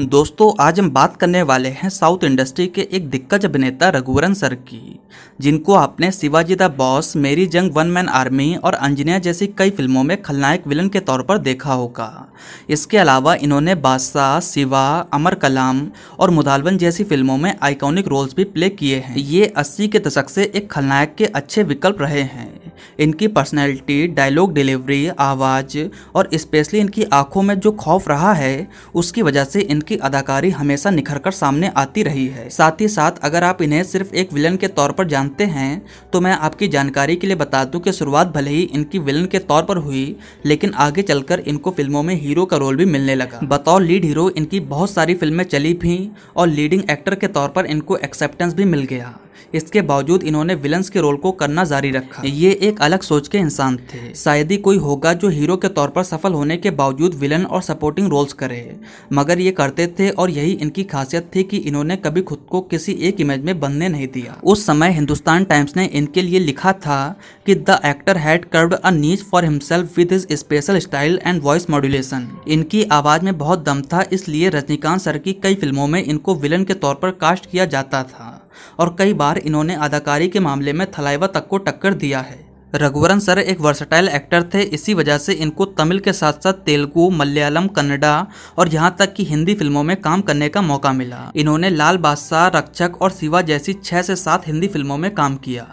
दोस्तों आज हम बात करने वाले हैं साउथ इंडस्ट्री के एक दिग्गज अभिनेता रघुवरन सर की जिनको आपने शिवाजी द बॉस मेरी जंग वन मैन आर्मी और अंजनिया जैसी कई फिल्मों में खलनायक विलन के तौर पर देखा होगा इसके अलावा इन्होंने बादशाह शिवा अमर कलाम और मुदालवन जैसी फिल्मों में आइकॉनिक रोल्स भी प्ले किए हैं ये अस्सी के दशक से एक खलनायक के अच्छे विकल्प रहे हैं इनकी पर्सनैलिटी डायलॉग डिलीवरी आवाज़ और स्पेशली इनकी आंखों में जो खौफ रहा है उसकी वजह से इनकी अदाकारी हमेशा निखर कर सामने आती रही है साथ ही साथ अगर आप इन्हें सिर्फ एक विलन के तौर पर जानते हैं तो मैं आपकी जानकारी के लिए बता दूं कि शुरुआत भले ही इनकी विलन के तौर पर हुई लेकिन आगे चलकर इनको फिल्मों में हीरो का रोल भी मिलने लगा बतौर लीड हीरो इनकी बहुत सारी फिल्में चली भी और लीडिंग एक्टर के तौर पर इनको एक्सेप्टेंस भी मिल गया इसके बावजूद इन्होंने विलन्स के रोल को करना जारी रखा ये एक अलग सोच के इंसान थे शायद ही कोई होगा जो हीरो के तौर पर सफल होने के बावजूद विलन और सपोर्टिंग रोल्स करे मगर ये करते थे और यही इनकी खासियत थी कि इन्होंने कभी खुद को किसी एक इमेज में बंधने नहीं दिया उस समय हिंदुस्तान टाइम्स ने इनके लिए लिखा था कि the actor had carved a niche for himself with his special style and voice modulation इनकी आवाज में बहुत दम था इसलिए रजनीकांत सर की कई फिल्मों में इनको विलन के तौर पर कास्ट किया जाता था और कई बार इन्होंने अदाकारी के मामले में थलाइवा तक को टक्कर दिया है रघुवरन सर एक वर्सटाइल एक्टर थे इसी वजह से इनको तमिल के साथ साथ तेलुगु मलयालम कन्नडा और यहाँ तक कि हिंदी फिल्मों में काम करने का मौका मिला इन्होंने लाल बादशाह रक्षक और सिवा जैसी छः से सात हिंदी फिल्मों में काम किया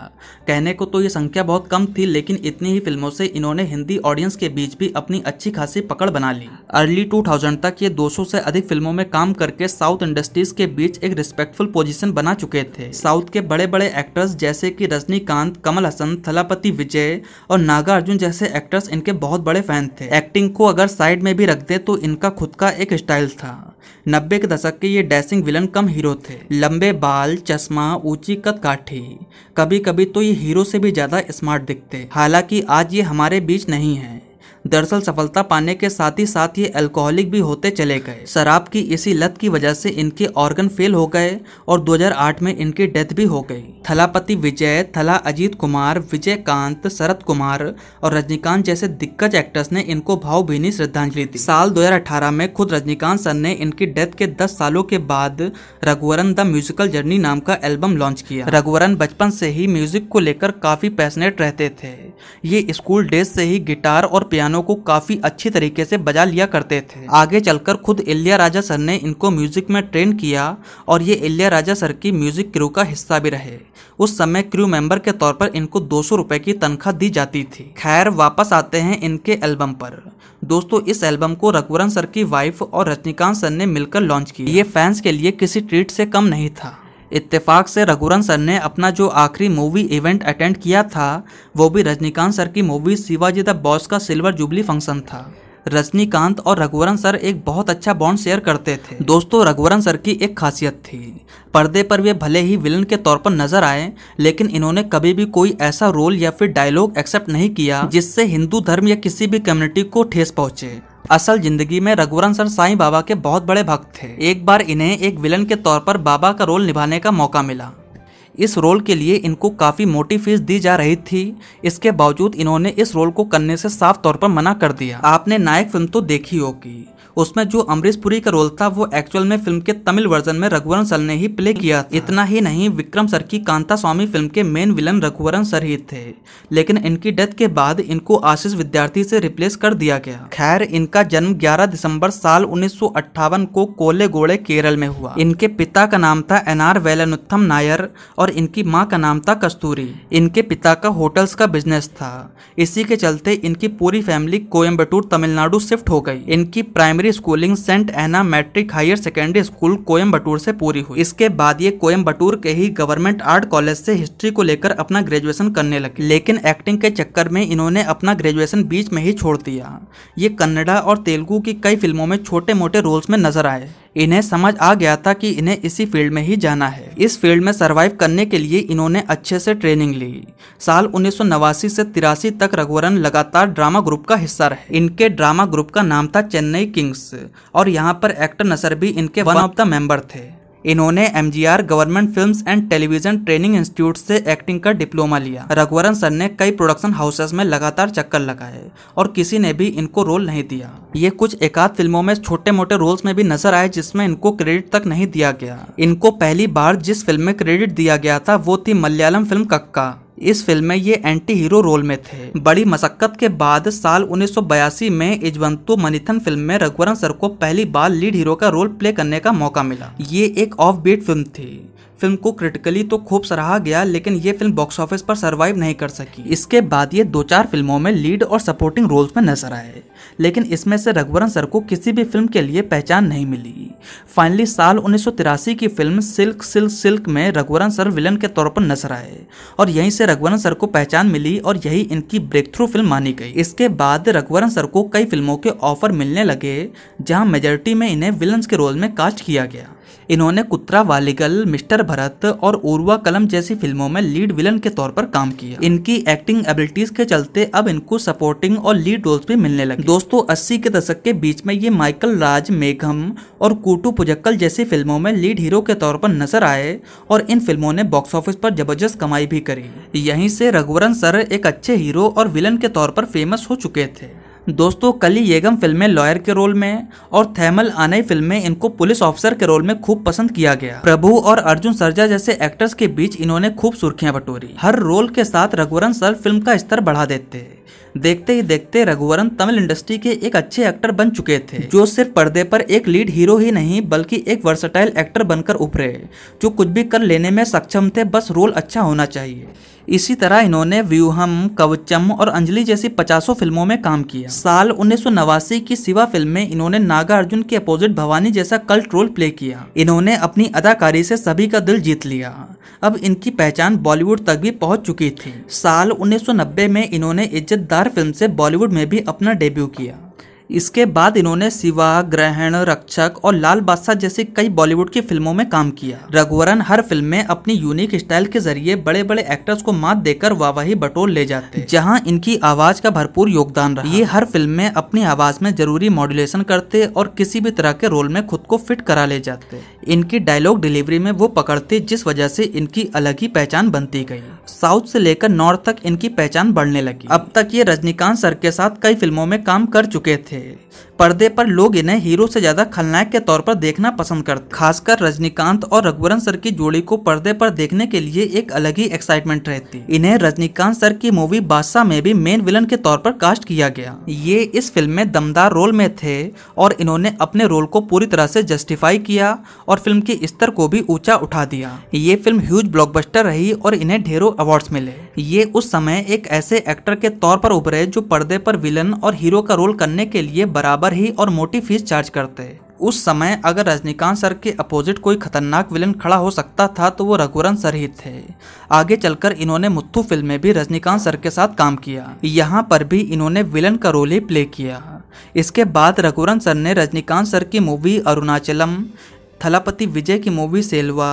कहने को तो ये संख्या बहुत कम थी लेकिन इतनी ही फिल्मों से इन्होंने हिंदी ऑडियंस के बीच भी अपनी अच्छी खासी पकड़ बना ली अर्ली टू तक ये दो से अधिक फिल्मों में काम करके साउथ इंडस्ट्रीज के बीच एक रिस्पेक्टफुल पोजीशन बना चुके थे साउथ के बड़े बड़े एक्टर्स जैसे की रजनीकांत कमल हसन थलापति विजय और नागार्जुन जैसे एक्टर्स इनके बहुत बड़े फैन थे एक्टिंग को अगर साइड में भी रखते तो इनका खुद का एक स्टाइल था नब्बे के दशक के ये डैसिंग विलन कम हीरो थे लंबे बाल चश्मा ऊंची कद काठी कभी कभी तो ये हीरो से भी ज़्यादा स्मार्ट दिखते हालांकि आज ये हमारे बीच नहीं है दरअसल सफलता पाने के साथ ही साथ ये अल्कोहलिक भी होते चले गए शराब की इसी लत की वजह से इनके ऑर्गन फेल हो गए और 2008 में इनकी डेथ भी हो गई थलापति विजय थला अजीत कुमार विजय कांत शरद कुमार और रजनीकांत जैसे दिग्गज एक्टर्स ने इनको भावभीनी श्रद्धांजलि दी साल 2018 में खुद रजनीकांत सर ने इनकी डेथ के 10 सालों के बाद रघुवरन द म्यूजिकल जर्नी नाम का एल्बम लॉन्च किया रघुवरन बचपन से ही म्यूजिक को लेकर काफी पैशनेट रहते थे ये स्कूल डेज से ही गिटार और पियानो गानों को काफी अच्छी तरीके से बजा लिया करते थे आगे चलकर खुद इलिया राजा सर ने इनको म्यूजिक में ट्रेन किया और ये इलिया राजा सर की म्यूजिक क्रू का हिस्सा भी रहे उस समय क्रू मेंबर के तौर पर इनको दो सौ की तनख्वाह दी जाती थी खैर वापस आते हैं इनके एल्बम पर दोस्तों इस एल्बम को रघुवरन सर की वाइफ और रजनीकांत सर ने मिलकर लॉन्च की ये फैंस के लिए किसी ट्रीट से कम नहीं था इत्तेफाक से रघुरन सर ने अपना जो आखिरी मूवी इवेंट अटेंड किया था वो भी रजनीकांत सर की मूवी शिवाजी द बॉस का सिल्वर जुबली फंक्शन था रजनीकांत और रघुवरन सर एक बहुत अच्छा बॉन्ड शेयर करते थे दोस्तों रघुवरन सर की एक खासियत थी पर्दे पर वे भले ही विलन के तौर पर नजर आए लेकिन इन्होंने कभी भी कोई ऐसा रोल या फिर डायलॉग एक्सेप्ट नहीं किया जिससे हिंदू धर्म या किसी भी कम्युनिटी को ठेस पहुंचे असल जिंदगी में रघुवरन सर साईं बाबा के बहुत बड़े भक्त थे एक बार इन्हें एक विलन के तौर पर बाबा का रोल निभाने का मौका मिला इस रोल के लिए इनको काफ़ी मोटी फीस दी जा रही थी इसके बावजूद इन्होंने इस रोल को करने से साफ तौर पर मना कर दिया आपने नायक फिल्म तो देखी होगी उसमें जो अमरीश पुरी का रोल था वो एक्चुअल में फिल्म के तमिल वर्जन में रघुवरन सर ने ही प्ले किया इतना ही नहीं विक्रम सर की कांता स्वामी फिल्म के मेन विलन रघुवरन सर ही थे लेकिन इनकी डेथ के बाद इनको आशीष विद्यार्थी से रिप्लेस कर दिया गया खैर इनका जन्म ग्यारह दिसंबर साल उन्नीस को कोले गोड़े केरल में हुआ इनके पिता का नाम था एनआर वेलनुत्थम नायर और इनकी माँ का नाम था कस्तूरी इनके पिता का होटल्स का बिजनेस था इसी के चलते इनकी पूरी फैमिली कोयम्बटूर तमिलनाडु शिफ्ट हो गई इनकी primary primary schooling Saint Anna matric higher secondary school Coimbatore से पूरी हुई इसके बाद ये कोयम्बटूर के ही गवर्नमेंट आर्ट कॉलेज से हिस्ट्री को लेकर अपना ग्रेजुएशन करने लगे लेकिन एक्टिंग के चक्कर में इन्होंने अपना ग्रेजुएशन बीच में ही छोड़ दिया ये कन्नडा और तेलुगु की कई फिल्मों में छोटे मोटे रोल्स में नजर आए इन्हें समझ आ गया था कि इन्हें इसी फील्ड में ही जाना है इस फील्ड में सर्वाइव करने के लिए इन्होंने अच्छे से ट्रेनिंग ली साल उन्नीस से तिरासी तक रघुवरन लगातार ड्रामा ग्रुप का हिस्सा रहे इनके ड्रामा ग्रुप का नाम था चेन्नई किंग्स और यहाँ पर एक्टर नसर भी इनके वन ऑफ द मेंबर थे इन्होंने M government films and television training institute से एक्टिंग का डिप्लोमा लिया रघुवरन सर ने कई प्रोडक्शन हाउसेस में लगातार चक्कर लगाए और किसी ने भी इनको रोल नहीं दिया ये कुछ एकाध फिल्मों में छोटे मोटे रोल्स में भी नजर आए जिसमें इनको क्रेडिट तक नहीं दिया गया इनको पहली बार जिस फिल्म में क्रेडिट दिया गया था वो थी मलयालम फिल्म कक्का इस फिल्म में ये एंटी हीरो रोल में थे बड़ी मशक्कत के बाद साल 1982 में इजवंतु मनीथन फिल्म में रघुवरन सर को पहली बार लीड हीरो का रोल प्ले करने का मौका मिला ये एक ऑफ बीट फिल्म थी फिल्म को क्रिटिकली तो खूब सराहा गया लेकिन ये फिल्म बॉक्स ऑफिस पर सरवाइव नहीं कर सकी इसके बाद ये दो चार फिल्मों में लीड और सपोर्टिंग रोल्स में नजर आए लेकिन इसमें से रघुवरन सर को किसी भी फिल्म के लिए पहचान नहीं मिली फाइनली साल उन्नीस की फिल्म सिल्क सिल्क सिल्क में रघुवरन सर विलन के तौर पर नजर आए और यहीं से रघुवरन सर को पहचान मिली और यही इनकी ब्रेक थ्रू फिल्म मानी गई इसके बाद रघुवरन सर को कई फिल्मों के ऑफर मिलने लगे जहां मेजोरिटी में इन्हें विलन के रोल में कास्ट किया गया इन्होंने कुत्रा वालीगल मिस्टर भरत और उर्वा कलम जैसी फिल्मों में लीड विलन के तौर पर काम किया इनकी एक्टिंग एबिलिटीज के चलते अब इनको सपोर्टिंग और लीड रोल्स भी मिलने लगे दोस्तों अस्सी के दशक के बीच में ये माइकल राज मेघम और कूटू पुजक्कल जैसी फिल्मों में लीड हीरो के तौर पर नजर आए और इन फिल्मों ने बॉक्स ऑफिस पर जबरदस्त कमाई भी करी यहीं से रघुवरन सर एक अच्छे हीरो और विलन के तौर पर फेमस हो चुके थे दोस्तों कली येगम फिल्म में लॉयर के रोल में और थैमल आनई फिल्म में इनको पुलिस ऑफिसर के रोल में खूब पसंद किया गया प्रभु और अर्जुन सरजा जैसे एक्टर्स के बीच इन्होंने खूब सुर्खियां बटोरी हर रोल के साथ रघुवरन सर फिल्म का स्तर बढ़ा देते देखते ही देखते रघुवरन तमिल इंडस्ट्री के एक अच्छे एक्टर बन चुके थे जो सिर्फ पर्दे पर एक लीड हीरो ही नहीं बल्कि एक वर्सटाइल एक्टर बनकर उभरे जो कुछ भी कर लेने में सक्षम थे बस रोल अच्छा होना चाहिए इसी तरह इन्होंने व्यूहम कवचम और अंजलि जैसी पचासों फिल्मों में काम किया साल उन्नीस की सिवा फिल्म में इन्होंने नागार्जुन के अपोजिट भवानी जैसा कल्ट रोल प्ले किया इन्होंने अपनी अदाकारी से सभी का दिल जीत लिया अब इनकी पहचान बॉलीवुड तक भी पहुंच चुकी थी साल उन्नीस में इन्होंने इज्जतदार मल्हार फिल्म से बॉलीवुड में भी अपना डेब्यू किया इसके बाद इन्होंने सिवा ग्रहण रक्षक और लाल बादशाह जैसी कई बॉलीवुड की फिल्मों में काम किया रघुवरन हर फिल्म में अपनी यूनिक स्टाइल के जरिए बड़े बड़े एक्टर्स को मात देकर वाहवाही बटोर ले जाते जहां इनकी आवाज का भरपूर योगदान रहा ये हर फिल्म में अपनी आवाज में जरूरी मॉड्यूलेशन करते और किसी भी तरह के रोल में खुद को फिट करा ले जाते इनकी डायलॉग डिलीवरी में वो पकड़ते जिस वजह से इनकी अलग ही पहचान बनती गई साउथ से लेकर नॉर्थ तक इनकी पहचान बढ़ने लगी अब तक ये रजनीकांत सर के साथ कई फिल्मों में काम कर चुके थे पर्दे पर लोग इन्हें हीरो से ज्यादा खलनायक के तौर पर देखना पसंद करते खासकर रजनीकांत और रघुवरन सर की जोड़ी को पर्दे पर देखने के लिए एक अलग ही एक्साइटमेंट रहती इन्हें रजनीकांत सर की मूवी बादशाह में भी मेन विलन के तौर पर कास्ट किया गया ये इस फिल्म में दमदार रोल में थे और इन्होंने अपने रोल को पूरी तरह से जस्टिफाई किया और फिल्म के स्तर को भी ऊंचा उठा दिया ये फिल्म ह्यूज ब्लॉकबस्टर रही और इन्हें ढेरों अवार्ड्स मिले ये उस समय एक ऐसे एक्टर के तौर पर उभरे जो पर्दे पर विलन और हीरो का रोल करने के लिए बराबर बराबर ही और मोटी फीस चार्ज करते उस समय अगर रजनीकांत सर के अपोजिट कोई खतरनाक विलन खड़ा हो सकता था तो वो रघुवरन सर ही थे आगे चलकर इन्होंने मुथू फिल्म में भी रजनीकांत सर के साथ काम किया यहाँ पर भी इन्होंने विलन का रोल ही प्ले किया इसके बाद रघुवरन सर ने रजनीकांत सर की मूवी अरुणाचलम थलापति विजय की मूवी सेलवा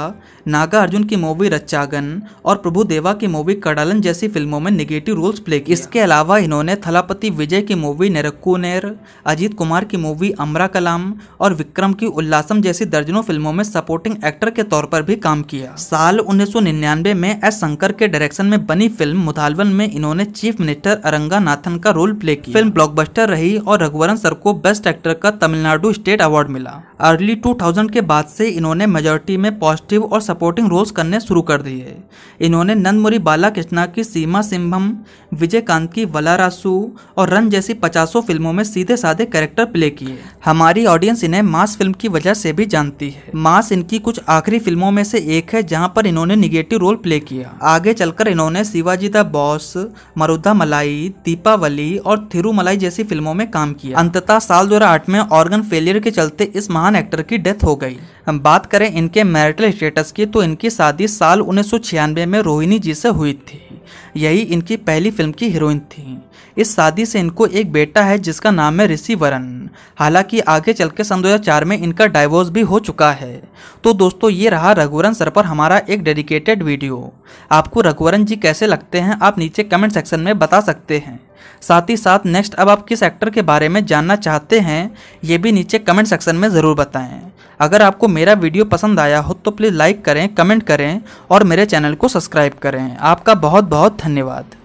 नागा अर्जुन की मूवी रच्चागन और प्रभु देवा की मूवी कड़ालन जैसी फिल्मों में निगेटिव रोल्स प्ले किया। इसके अलावा इन्होंने थलापति विजय की मूवी नेर अजीत कुमार की मूवी अमरा कलाम और विक्रम की उल्लासम जैसी दर्जनों फिल्मों में सपोर्टिंग एक्टर के तौर पर भी काम किया साल उन्नीस में एस शंकर के डायरेक्शन में बनी फिल्म मुथालवन में इन्होंने चीफ मिनिस्टर अरंगा नाथन का रोल प्ले किया फिल्म ब्लॉकबस्टर रही और रघुवरन सर को बेस्ट एक्टर का तमिलनाडु स्टेट अवार्ड मिला अर्ली टू के बाद बाद से इन्होंने मेजोरिटी में पॉजिटिव और सपोर्टिंग रोल्स करने शुरू कर दिए इन्होंने नंदमुरी कृष्णा की सीमा विजय विजयकांत की वलारासु और रन जैसी पचासों फिल्मों में सीधे साधे कैरेक्टर प्ले किए हमारी ऑडियंस इन्हें मास फिल्म की वजह से भी जानती है मास इनकी कुछ आखिरी फिल्मों में से एक है जहाँ पर इन्होंने निगेटिव रोल प्ले किया आगे चलकर इन्होंने शिवाजी द बॉस मरुदा मलाई दीपावली और थिरुमलाई जैसी फिल्मों में काम किया अंततः साल दो में ऑर्गन फेलियर के चलते इस महान एक्टर की डेथ हो गई हम बात करें इनके मैरिटल स्टेटस की तो इनकी शादी साल उन्नीस में रोहिणी जी से हुई थी यही इनकी पहली फिल्म की हीरोइन थी इस शादी से इनको एक बेटा है जिसका नाम है ऋषि वरन हालांकि आगे चल के सन दो में इनका डाइवोर्स भी हो चुका है तो दोस्तों ये रहा रघुवरन सर पर हमारा एक डेडिकेटेड वीडियो आपको रघुवरन जी कैसे लगते हैं आप नीचे कमेंट सेक्शन में बता सकते हैं साथ ही साथ नेक्स्ट अब आप किस एक्टर के बारे में जानना चाहते हैं ये भी नीचे कमेंट सेक्शन में ज़रूर बताएं अगर आपको मेरा वीडियो पसंद आया हो तो प्लीज़ लाइक करें कमेंट करें और मेरे चैनल को सब्सक्राइब करें आपका बहुत बहुत धन्यवाद